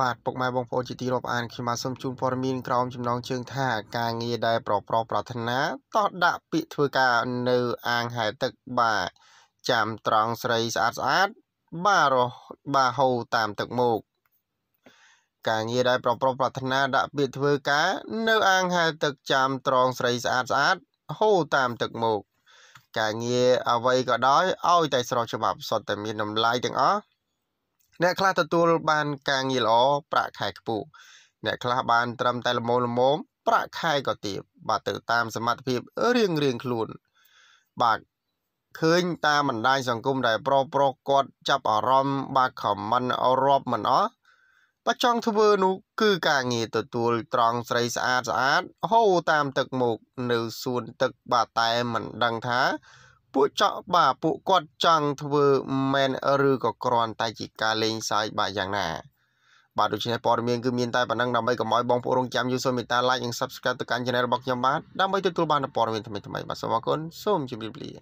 បាទពុកម៉ែបងប្អូនជាទីរាប់អានខ្ញុំបាទសូមជូនព័ត៌មានក្រោមចំណងជើងថាការងារដែលប្រប្រោះប្រាថ្នាតោះដាក់ពាក្យធ្វើការនៅអាងហែលទឹកបាទចាំត្រង់ស្រីស្អាតស្អាតបាទរបាទហូរតាមទឹកមុខការងារដែលប្រប្រោះប្រាថ្នាដាក់ពាក្យធ្វើការ នៅអាងហែលទឹកចាំត្រង់ស្រីស្អាតស្អាតហូរតាមទឹកមុខការងារអ្វីក៏ដោយឲ្យតែស្រោចច្បាប់សុទ្ធតែមានតម្លៃទាំងអស់អ្នកខ្លះទទួលបានការងារល្អប្រាក់ខែខ្ពស់អ្នកខ្លះបានត្រឹមតែល្មមល្មមប្រាក់ខែក៏ទាបបាទទៅតាមសមត្ថភាពរៀងរៀងខ្លួនបាទឃើញតាមបណ្ដាញសង្គមដែលប្រុសប្រុសគាត់ចាប់អារម្មណ៍បាទខមមិនរាប់មិនអស់បើចង់ធ្វើនោះគឺការងារទទួលត្រង់ស្រីស្អាតស្អាតហូរតាមទឹកមុខនៅសួនទឹកបាទតែមិនដឹងថាពួកចောက်បាទពួកគាត់ចង់ធ្វើមែនឬក៏គ្រាន់តែជាការលេងសើចបាទយ៉ាងណាបាទដូច្នេះព័ត៌មានគឺមានតែប៉ុណ្ណឹងដើម្បីកុំឲ្យបងប្អូនរងចាំយូសូមមេត្តា like និង subscribe ទៅកាន់ channel របស់ខ្ញុំបាទដើម្បីទទួលបានព័ត៌មានថ្មីៗបាទសូមអរគុណសូមជម្រាបលា